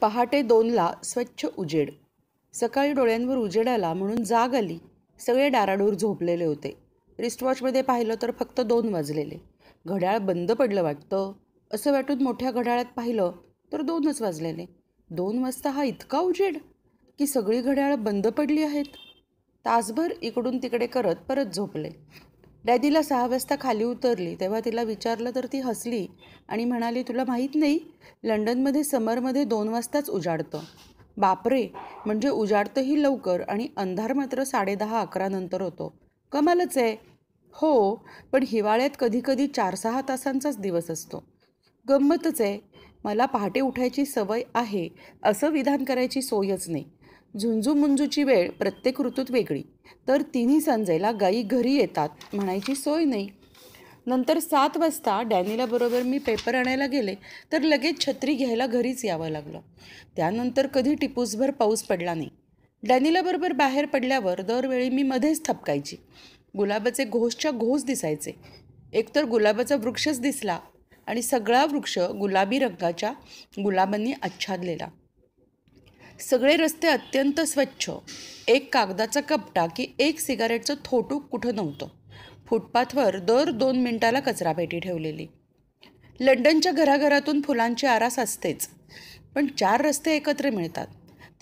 पहाटे दोनला स्वच्छ उजेड सकाळी डोळ्यांवर उजेड आला म्हणून जाग आली सगळे डाराडूर झोपलेले होते रिस्टवॉचमध्ये पाहिलं तर फक्त दोन वाजलेले घड्याळ बंद पडलं वाटतं असं वाटून मोठ्या घड्याळात पाहिलं तर दोनच वाजलेले दोन वाजता हा इतका उजेड की सगळी घड्याळं बंद पडली आहेत तासभर इकडून तिकडे करत परत झोपले डॅदीला सहा वाजता खाली उतरली तेव्हा तिला विचारलं तर ती हसली आणि म्हणाली तुला माहीत नाही लंडनमध्ये समरमध्ये दोन वाजताच उजाडतं बापरे म्हणजे उजाडतंही लवकर आणि अंधार मात्र साडेदहा अकरा नंतर होतो कमालच आहे हो पण हिवाळ्यात कधीकधी चार सहा तासांचाच दिवस असतो गंमतच आहे मला पहाटे उठायची सवय आहे असं विधान करायची सोयच नाही झुंजूमुंजूची वेळ प्रत्येक ऋतूत वेगळी तर तिन्ही सांजेला गायी घरी येतात म्हणायची सोय नाही नंतर सात वाजता डॅनिलाबरोबर मी पेपर आणायला गेले तर लगेच छत्री घ्यायला घरीच यावं लागलं त्यानंतर कधी टिपूसभर पाऊस पडला नाही डॅनिलाबरोबर बाहेर पडल्यावर दरवेळी मी मध्येच थपकायची गुलाबाचे घोषच्या घोष दिसायचे एकतर गुलाबाचा वृक्षच दिसला आणि सगळा वृक्ष गुलाबी रंगाच्या गुलाबांनी आच्छादलेला सगळे रस्ते अत्यंत स्वच्छ एक कागदाचा कपटा की एक सिगारेटचं थोटूक कुठं नव्हतं फुटपाथवर दर दोन मिनिटाला कचरापेटी ठेवलेली लंडनच्या घराघरातून फुलांची आरास असतेच पण चार रस्ते एकत्र मिळतात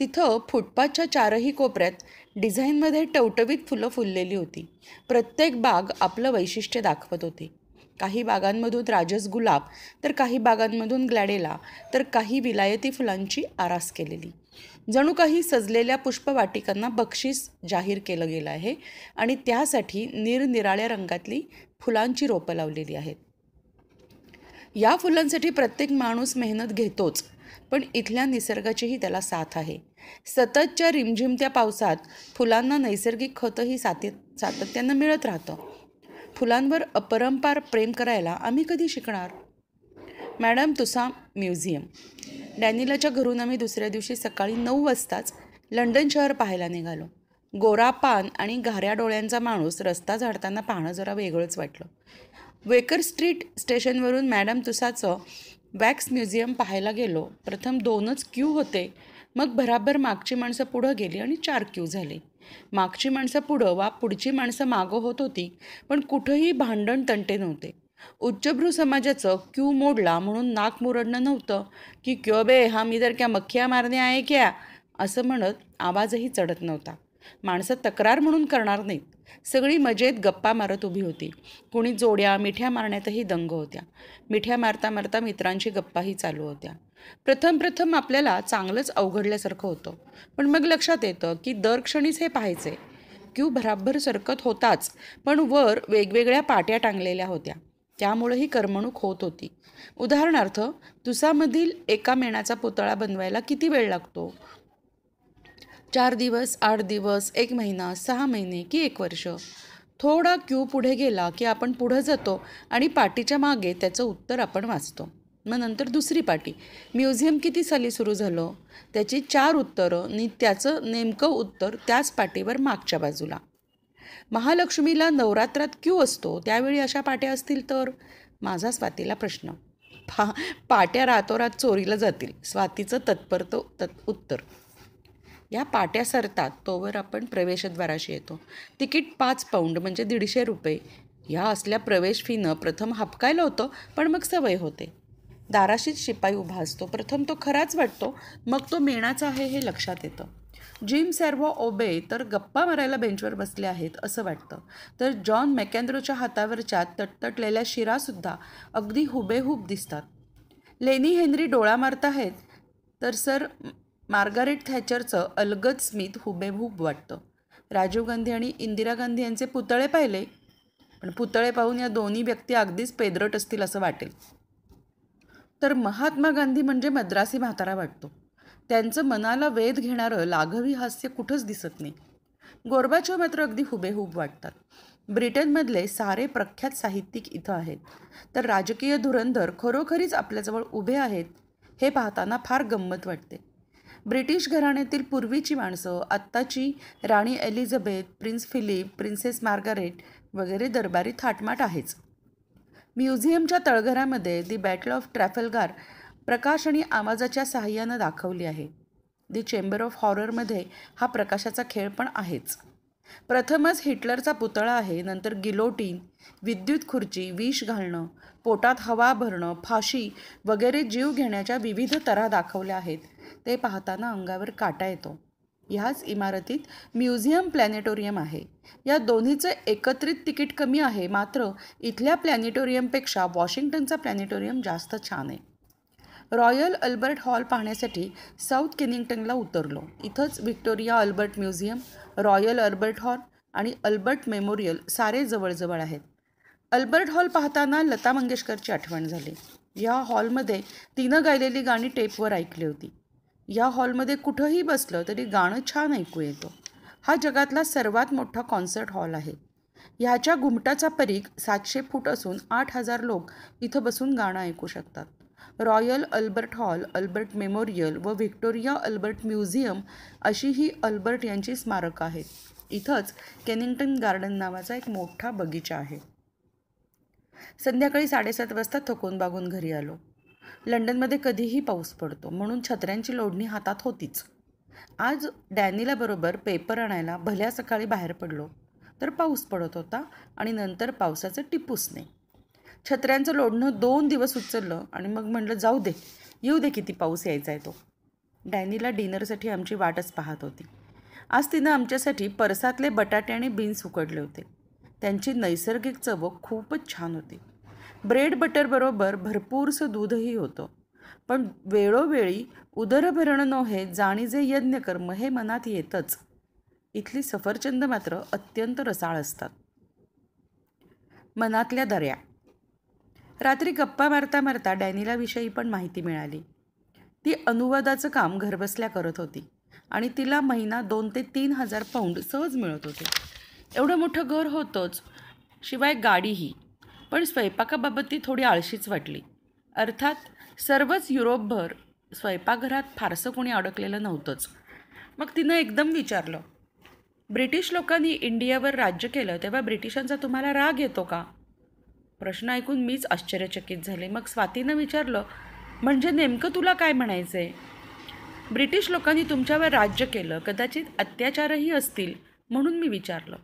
तिथं फुटपाथच्या चारही कोपऱ्यात डिझाईनमध्ये टवटवीत फुलं फुललेली होती प्रत्येक बाग आपलं वैशिष्ट्य दाखवत होती काही बागांमधून राजस गुलाब तर काही बागांमधून ग्लॅडेला तर काही विलायती फुलांची आरास केलेली जणू काही सजलेल्या पुष्पवाटिकांना बक्षीस जाहीर केलं गेलं आहे आणि त्यासाठी निरनिराळ्या रंगातली फुलांची रोपं लावलेली आहेत या फुलांसाठी प्रत्येक माणूस मेहनत घेतोच पण इथल्या निसर्गाचीही त्याला साथ आहे सततच्या रिमझिमत्या पावसात फुलांना नैसर्गिक खतंही साती सातत्यानं मिळत राहतं फुलांवर अपरंपार प्रेम करायला आम्ही कधी शिकणार मॅडम तुसा म्युझियम डॅनिलाच्या घरून आम्ही दुसऱ्या दिवशी सकाळी नऊ वाजताच लंडन शहर पाहायला निघालो गोरा पान आणि घाऱ्या डोळ्यांचा माणूस रस्ता झाडताना पाहणं जरा वेगळंच वाटलं वेकर स्ट्रीट स्टेशनवरून मॅडम तुसाचं वॅक्स म्युझियम पाहायला गेलो प्रथम दोनच क्यू होते मग बराबर मागची माणसं पुढं गेली आणि चार क्यू झाली मागची माणसं पुढं वा पुढची माणसं मागं होत होती पण कुठंही भांडण तंटे नव्हते उच्चभ्रू समाजाचं क्यू मोडला म्हणून नाक मुरडणं नव्हतं की क्यो बे हा मी जर क्या मख्या मारणे आहे क्या असं म्हणत आवाजही चढत नव्हता माणसं तक्रार म्हणून करणार नाहीत सगळी मजेत गप्पा मारत उभी होती कुणी जोड्या मिठ्या मारण्यातही दंग होत्या मिठ्या मारता मारता मित्रांशी गप्पाही चालू होत्या प्रथम प्रथम आपल्याला चांगलंच अवघडल्यासारखं होतं पण मग लक्षात येतं की दर क्षणीच हे पाहायचे क्यू भराभर सरकत होताच पण वर वेगवेगळ्या पाट्या टांगलेल्या होत्या त्यामुळेही करमणूक होत होती उदाहरणार्थ तुसामधील एका मेणाचा पुतळा बनवायला किती वेळ लागतो चार दिवस आठ दिवस एक महिना सहा महिने की एक वर्ष थोडा क्यू पुढे गेला की आपण पुढं जातो आणि पाटीच्या मागे त्याचं उत्तर आपण वाचतो मग नंतर दुसरी पाटी म्युझियम किती साली सुरू झालं त्याची चार उत्तरं आणि त्याचं नेमकं उत्तर त्याच पाटीवर मागच्या बाजूला महालक्ष्मीला नवरात्रात क्यू असतो त्यावेळी अशा पाट्या असतील तर माझा स्वातीला प्रश्न पा पाट्या रातोरात चोरीला जातील स्वातीचं तत्परतं तत् उत्तर या पाट्या सरतात तोवर आपण प्रवेशद्वाराशी येतो तिकीट पाच पाऊंड म्हणजे दीडशे रुपये या असल्या प्रवेश फीनं प्रथम हापकायला होतं पण मग सवय होते दाराशीच शिपाई उभा असतो प्रथम तो खराच वाटतो मग तो मेणाचा आहे हे लक्षात येतं जिम सर्व ओबे तर गप्पा मारायला बेंचवर बसले आहेत असं वाटतं तर जॉन मॅकॅन्द्रोच्या हातावरच्या तटतटलेल्या शिरासुद्धा अगदी हुबेहूब दिसतात लेनी हेनरी डोळा मारत आहेत तर सर मार्गारेट थॅचरचं अलगद स्मित हुबेहूब वाटतं राजीव गांधी आणि इंदिरा गांधी यांचे पुतळे पाहिले पण पुतळे पाहून या दोन्ही व्यक्ती अगदीच पेदरट असतील असं वाटेल तर महात्मा गांधी म्हणजे मद्रासी म्हातारा वाटतो त्यांचं मनाला वेध घेणारं लाघवी हास्य कुठंच दिसत नाही गोरबाच्या मात्र अगदी हुबेहूब वाटतात ब्रिटनमधले सारे प्रख्यात साहित्यिक इथं आहेत तर राजकीय धुरंधर खरोखरीच आपल्याजवळ उभे आहेत हे पाहताना फार गंमत वाटते ब्रिटिश घराण्यातील पूर्वीची माणसं आत्ताची राणी Elizabeth prince Philip princess Margaret वगैरे दरबारी थाटमाट आहेच म्युझियमच्या तळघरामध्ये दी बॅटल ऑफ ट्रॅफलगार प्रकाश आणि आवाजाच्या सहाय्यानं दाखवली आहे दी चेंबर ऑफ हॉररमध्ये हा प्रकाशाचा खेळ पण आहेच प्रथमच हिटलरचा पुतळा आहे नंतर गिलोटीन विद्युत खुर्ची विष घालणं पोटात हवा भरणं फाशी वगैरे जीव घेण्याच्या विविध तऱ्हा दाखवल्या आहेत ते पाहताना अंगावर काटा येतो ह्याच इमारतीत म्युझियम प्लॅनेटोरियम आहे या दोन्हीचं एकत्रित तिकीट कमी आहे मात्र इथल्या प्लॅनेटोरियमपेक्षा वॉशिंग्टनचा प्लॅनेटोरियम जास्त छान आहे रॉयल अल्बर्ट हॉल पाहण्यासाठी साऊथ केनिंग्टनला उतरलो इथंच Victoria Albert Museum Royal Albert Hall आणि अल्बर्ट मेमोरियल सारे जवळजवळ आहेत अल्बर्ट हॉल पाहताना लता मंगेशकरची आठवण झाली या हॉलमध्ये तिनं गायलेली गाणी टेपवर ऐकली होती या हॉलमध्ये कुठंही बसलं तरी गाणं छान ऐकू येतं हा जगातला सर्वात मोठा कॉन्सर्ट हॉल आहे ह्याच्या घुमटाचा परीख सातशे फूट असून आठ हजार लोक इथं बसून गाणं ऐकू शकतात Royal Albert Hall Albert Memorial व व्हिक्टोरिया अल्बर्ट म्युझियम अशी ही अल्बर्ट यांची स्मारक आहेत इथंच केनिंग्टन गार्डन नावाचा एक मोठा बगीचा आहे संध्याकाळी साडेसात वाजता थकून बागून घरी आलो लंडनमध्ये कधीही पाऊस पडतो म्हणून छत्र्यांची लोढणी हातात होतीच आज डॅनिला बरोबर पेपर आणायला भल्या सकाळी बाहेर पडलो तर पाऊस पडत होता आणि नंतर पावसाचं टिपूस नाही छत्र्यांचं लोढणं दोन दिवस उचललं आणि मग म्हटलं जाऊ दे येऊ दे किती पाऊस यायचा आहे तो डॅनीला डिनरसाठी आमची वाटच पाहत होती आज तिनं आमच्यासाठी परसातले बटाटे आणि बीन्स उकडले होते त्यांची नैसर्गिक चव खूपच छान होती ब्रेड बटरबरोबर भरपूरसं दूधही होतं पण वेळोवेळी उदरभरण हे जाणीजे यज्ञकर्म हे मनात येतच इथली सफरचंद मात्र अत्यंत रसाळ असतात मनातल्या दर्या रात्री गप्पा मारता मारता डॅनिलाविषयी पण माहिती मिळाली ती अनुवादाचं काम घरबसल्या करत होती आणि तिला महिना दोन ते तीन हजार पाऊंड सहज मिळत होते एवढं मोठं घर होतंच शिवाय गाडीही पण स्वयंपाकाबाबत ती थोडी आळशीच वाटली अर्थात सर्वच युरोपभर स्वयंपाकघरात फारसं कोणी अडकलेलं नव्हतंच मग तिनं एकदम विचारलं ब्रिटिश लोकांनी इंडियावर राज्य केलं तेव्हा ब्रिटिशांचा तुम्हाला राग येतो का प्रश्न ऐकून मीच आश्चर्यचकित झाले मग स्वातीनं विचारलं म्हणजे नेमकं तुला काय म्हणायचं आहे ब्रिटिश लोकांनी तुमच्यावर राज्य केलं कदाचित अत्याचारही असतील म्हणून मी विचारलं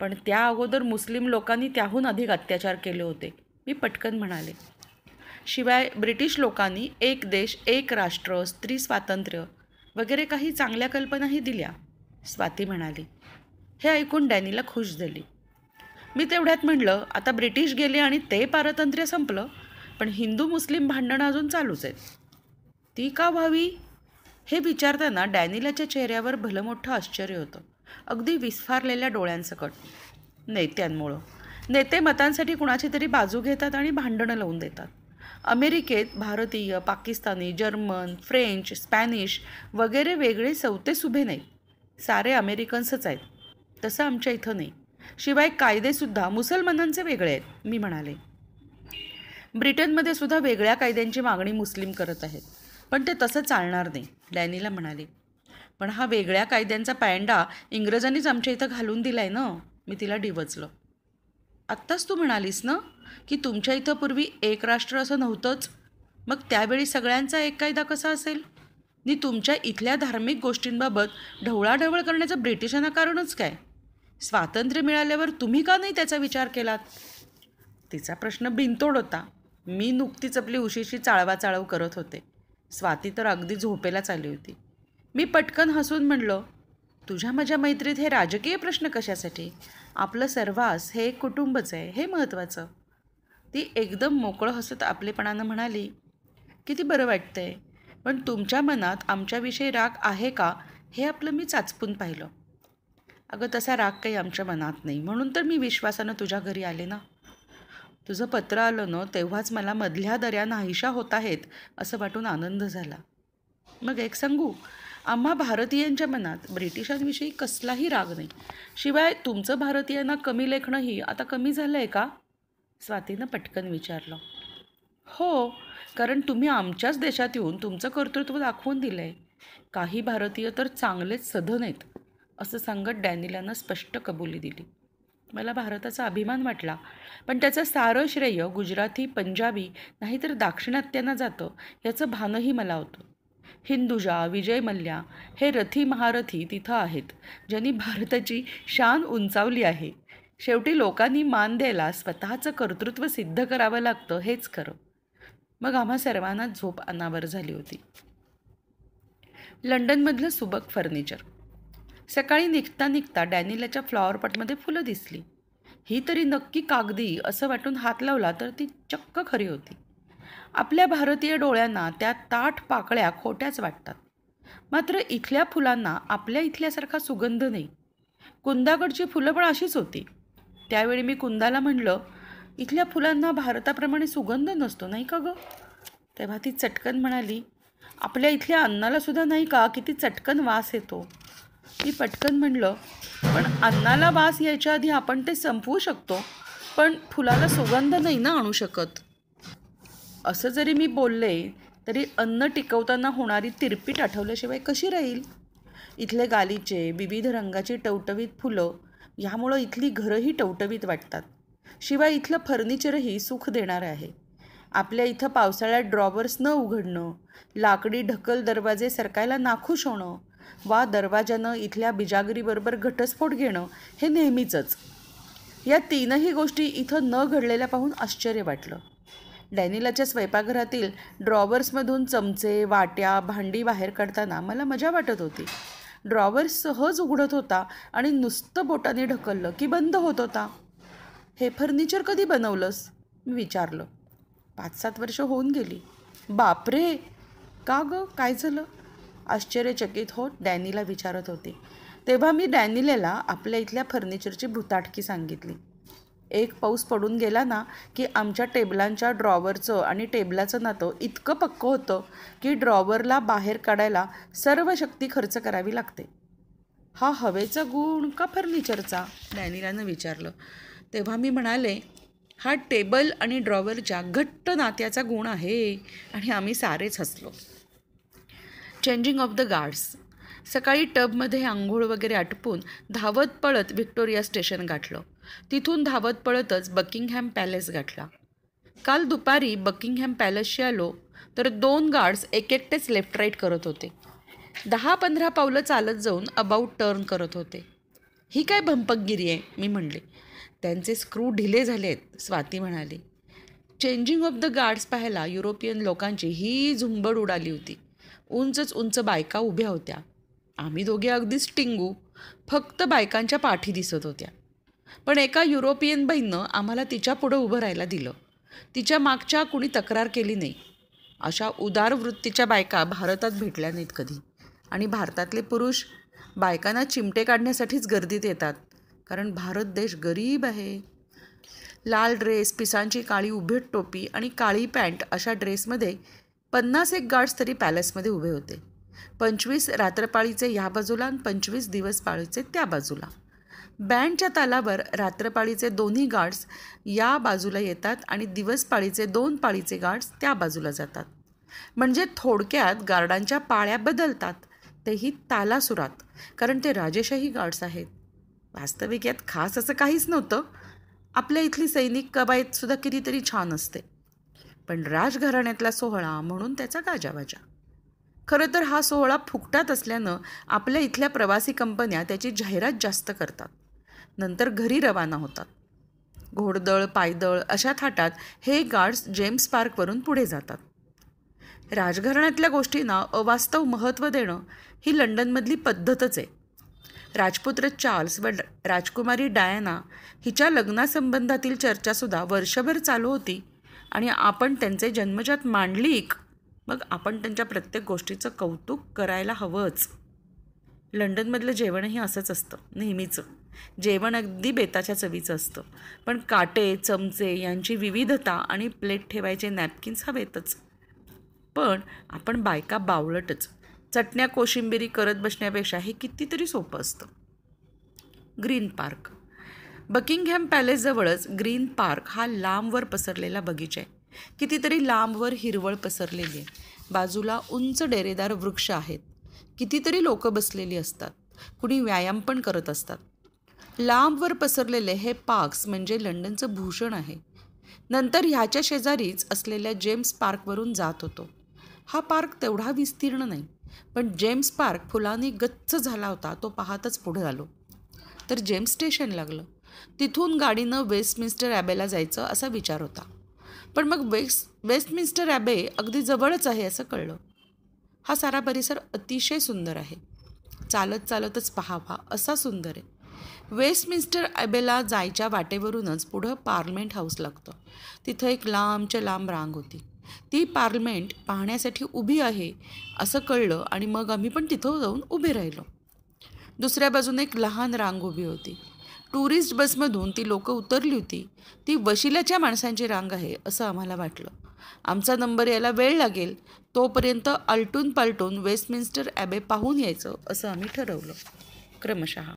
पण त्या अगोदर मुस्लिम लोकांनी त्याहून अधिक अत्याचार केले होते मी पटकन म्हणाले शिवाय ब्रिटिश लोकांनी एक देश एक राष्ट्र स्त्री स्वातंत्र्य वगैरे काही चांगल्या कल्पनाही दिल्या स्वाती म्हणाली हे ऐकून डॅनीला खुश झाली मी तेवढ्यात म्हणलं आता ब्रिटिश गेले आणि ते पारतंत्र्य संपलं पण हिंदू मुस्लिम भांडणं अजून चालूच आहेत ती का व्हावी हे विचारताना डॅनिलाच्या चेहऱ्यावर भलं मोठं आश्चर्य होतं अगदी विस्फारलेल्या डोळ्यांसकट नेत्यांमुळं नेते मतांसाठी कुणाची तरी बाजू घेतात आणि भांडणं लावून देतात अमेरिकेत भारतीय पाकिस्तानी जर्मन फ्रेंच स्पॅनिश वगैरे वेगळे सवते सुभे नाहीत सारे अमेरिकन्सच आहेत तसं आमच्या इथं नाही शिवाय कायदेसुद्धा मुसलमानांचे वेगळे आहेत मी म्हणाले ब्रिटनमध्ये सुद्धा वेगळ्या कायद्यांची मागणी मुस्लिम करत आहेत पण ते तसं चालणार नाही डॅनीला म्हणाले पण हा वेगळ्या कायद्यांचा पॅन्डा इंग्रजांनीच आमच्या इथं घालून दिलाय ना मी तिला डिवचलं आत्ताच तू म्हणालीस ना की तुमच्या इथं पूर्वी एक राष्ट्र असं नव्हतंच मग त्यावेळी सगळ्यांचा एक कायदा कसा असेल नी तुमच्या इथल्या धार्मिक गोष्टींबाबत ढवळाढवळ करण्याचं ब्रिटिशांना कारणच काय स्वातंत्र्य मिळाल्यावर तुम्ही का नाही त्याचा विचार केलात तिचा प्रश्न बिनतोड होता मी नुकतीच आपली उशीशी चाळवाचाळव करत होते स्वाती तर अगदी झोपेलाच आली होती मी पटकन हसून म्हणलो तुझ्या माझ्या मैत्रीत हे राजकीय प्रश्न कशासाठी आपलं सर्वास हे एक कुटुंबच आहे हे महत्त्वाचं ती एकदम मोकळं हसत आपलेपणानं म्हणाली किती बरं वाटतंय पण तुमच्या मनात आमच्याविषयी राग आहे का हे आपलं मी चाचपून पाहिलं अगं तसा राग काही आमच्या मनात नाही म्हणून तर मी विश्वासानं तुझ्या घरी आले ना तुझं पत्र आलं ना तेव्हाच मला मधल्या दऱ्या नाहीशा होत आहेत असं वाटून आनंद झाला मग एक सांगू आम्हा भारतीयांच्या मनात ब्रिटिशांविषयी कसलाही राग नाही शिवाय तुमचं भारतीयांना कमी लेखणंही आता कमी झालं आहे का स्वातीनं पटकन विचारलं हो कारण तुम्ही आमच्याच देशात येऊन तुमचं कर्तृत्व दाखवून दिलं आहे काही भारतीय तर चांगलेच सधन आहेत असं सांगत डॅनिलानं स्पष्ट कबुली दिली मला भारताचा अभिमान वाटला पण त्याचं सारं श्रेय गुजराती पंजाबी नाहीतर दाक्षिणात्यांना जातं याचं भानही मला होतं हिंदुजा विजय मल्ल्या हे रथी महारथी तिथं आहेत ज्यांनी भारताची शान उंचावली आहे शेवटी लोकांनी मान द्यायला स्वतःचं कर्तृत्व सिद्ध करावं लागतं हेच खरं मग आम्हा सर्वांना झोप अनावर झाली होती लंडनमधलं सुबक फर्निचर सकाळी निघता निघता डॅनिलाच्या फ्लॉवर पॉटमध्ये फुलं दिसली ही तरी नक्की कागदी असं वाटून हात लावला तर ती चक्क खरी होती आपल्या भारतीय डोळ्यांना त्या ताठ पाकळ्या खोट्याच वाटतात मात्र इथल्या फुलांना आपल्या इथल्यासारखा सुगंध नाही कुंदाकडची फुलं पण अशीच होती त्यावेळी मी कुंदाला म्हणलं इथल्या फुलांना भारताप्रमाणे सुगंध नसतो नाही का ग तेव्हा ती चटकन म्हणाली आपल्या इथल्या अन्नाला सुद्धा नाही का किती चटकन वास येतो मी पटकन म्हणलं पण अन्नाला वास यायच्या आधी आपण ते संपवू शकतो पण फुलाला सुगंध नाही ना आणू शकत असं जरी मी बोलले तरी अन्न टिकवताना होणारी तिरपीट आठवल्याशिवाय कशी राहील इथले गालीचे विविध रंगाची टवटवीत फुलं ह्यामुळं इथली घरंही टवटवीत वाटतात शिवाय इथलं फर्निचरही सुख देणार आहे आपल्या इथं पावसाळ्यात ड्रॉवर्स न उघडणं लाकडी ढकल दरवाजे सरकायला नाखुश होणं वा दरवाजानं इथल्या बिजागरीबरोबर घटस्फोट घेणं हे नेहमीचंच या तीनही गोष्टी इथं न घडलेल्या पाहून आश्चर्य वाटलं डॅनिलाच्या स्वयंपाकघरातील ड्रॉवर्समधून चमचे वाट्या भांडी बाहेर काढताना मला मजा वाटत होती ड्रॉवर्स सहज उघडत होता आणि नुसतं बोटाने ढकललं की बंद होत होता हे फर्निचर कधी बनवलंस मी विचारलं पाच सात वर्ष होऊन गेली बापरे का गं काय झालं आश्चर्यचकित होत डॅनीला विचारत होते तेव्हा मी डॅनिलेला आपल्या इथल्या फर्निचरची भूताटकी सांगितली एक पाऊस पडून गेला ना की आमच्या टेबलांच्या ड्रॉवरचं आणि टेबलाचं नातं इतकं पक्कं होतं की ड्रॉवरला बाहेर काढायला सर्व शक्ती खर्च करावी लागते हा हवेचा गुण का फर्निचरचा डॅनिलानं विचारलं तेव्हा मी म्हणाले हा टेबल आणि ड्रॉवरच्या घट्ट नात्याचा गुण आहे आणि आम्ही सारेच हसलो चेंजिंग ऑफ द गार्ड्स सकाळी टबमध्ये आंघोळ वगैरे आटपून धावत पळत व्हिक्टोरिया स्टेशन गाठलं तिथून धावत पळतच बकिंगहॅम पॅलेस गाठला काल दुपारी बकिंगहॅम पॅलेसशी आलो तर दोन गार्ड्स एक एकटेच लेफ्ट राईट करत होते दहा पंधरा पावलं चालत जाऊन अबाऊट टर्न करत होते ही काय भंपकगिरी आहे मी म्हणले त्यांचे स्क्रू ढिले झाले आहेत स्वाती म्हणाली चेंजिंग ऑफ द गार्ड्स पाहायला युरोपियन लोकांची ही झुंबड उडाली होती उंचच उंच बायका उभ्या होत्या आम्ही दोघे अगदीच टिंगू फक्त बायकांच्या पाठी दिसत होत्या पण एका युरोपियन बहीणनं आम्हाला तिच्या पुढं उभं राहायला दिलं तिच्या मागच्या कुणी तक्रार केली नाही अशा उदार वृत्तीच्या बायका भारतात भेटल्या नाहीत कधी आणि भारतातले पुरुष बायकांना चिमटे काढण्यासाठीच गर्दीत येतात कारण भारत देश गरीब आहे लाल ड्रेस पिसांची काळी उभी टोपी आणि काळी पॅन्ट अशा ड्रेसमध्ये पन्नास एक गार्ड्स तरी पॅलेसमध्ये उभे होते पंचवीस रात्रपाळीचे ह्या बाजूला आणि पंचवीस दिवस पाळीचे त्या बाजूला बँडच्या तालावर रात्रपाळीचे दोन्ही गार्ड्स या बाजूला येतात आणि दिवसपाळीचे दोन पाळीचे गार्ड्स त्या बाजूला जातात म्हणजे थोडक्यात गार्डांच्या पाळ्या बदलतात तेही तालासुरात कारण ते राजेशाही गार्ड्स आहेत वास्तविक यात खास असं काहीच नव्हतं आपल्या इथली सैनिक कवायतसुद्धा कितीतरी छान असते पण राजघराण्यातला सोहळा म्हणून त्याचा गाजावाजा खरं तर हा सोहळा फुकटात असल्यानं आपल्या इथल्या प्रवासी कंपन्या त्याची जाहिरात जास्त करतात नंतर घरी रवाना होतात घोडदळ पायदळ अशा थाटात हे गार्ड्स जेम्स पार्कवरून पुढे जातात राजघराण्यातल्या गोष्टींना अवास्तव महत्त्व देणं ही लंडनमधली पद्धतच आहे राजपुत्र चार्ल्स व राजकुमारी डायना हिच्या लग्नासंबंधातील चर्चासुद्धा वर्षभर चालू होती आणि आपण त्यांचे जन्मजात मांडलिक मग आपण त्यांच्या प्रत्येक गोष्टीचं कौतुक करायला हवंच लंडनमधलं जेवणही असंच असतं नेहमीचं जेवण अगदी बेताच्या चवीचं असतं पण काटे चमचे यांची विविधता आणि प्लेट ठेवायचे नॅपकिन्स हवेतच पण आपण बायका बावळटच चटण्या कोशिंबिरी करत बसण्यापेक्षा हे कितीतरी सोपं असतं ग्रीन पार्क बकिंगहॅम पॅलेसजवळच ग्रीन पार्क हा लांबवर पसरलेला बगीचा आहे कितीतरी लांबवर हिरवळ पसरलेली आहे बाजूला उंच डेरेदार वृक्ष आहेत कितीतरी लोक बसलेली असतात कुणी व्यायाम पण करत असतात लांबवर पसरलेले हे पार्क्स म्हणजे लंडनचं भूषण आहे नंतर ह्याच्या शेजारीच असलेल्या जेम्स पार्कवरून जात होतो हा पार्क तेवढा विस्तीर्ण नाही पण जेम्स पार्क फुलांनी गच्च झाला होता तो पाहतच पुढे आलो तर जेम्स स्टेशन लागलं तिथून गाडीनं वेस्टमिन्स्टर ॲबेला जायचं असा विचार होता पण मग वेस्ट वेस्टमिन्स्टर ॲबे अगदी जवळच आहे असं कळलं हा सारा परिसर अतिशय सुंदर आहे चालत चालतच पहावा असा सुंदर आहे वेस्टमिन्स्टर ॲबेला जायच्या वाटेवरूनच पुढं पार्लमेंट हाऊस लागतं तिथं एक लांबच्या लांब रांग होती ती पार्लमेंट पाहण्यासाठी उभी आहे असं कळलं आणि मग आम्ही पण तिथं जाऊन उभे राहिलो दुसऱ्या बाजूने एक लहान रांग उभी होती टुरिस्ट बसमधून ती लोकं उतरली होती ती वशिलाच्या माणसांची रांग आहे असं आम्हाला वाटलं आमचा नंबर यायला वेळ लागेल तोपर्यंत आलटून पालटून वेस्टमिन्स्टर ॲबे पाहून यायचं असं आम्ही ठरवलं क्रमशः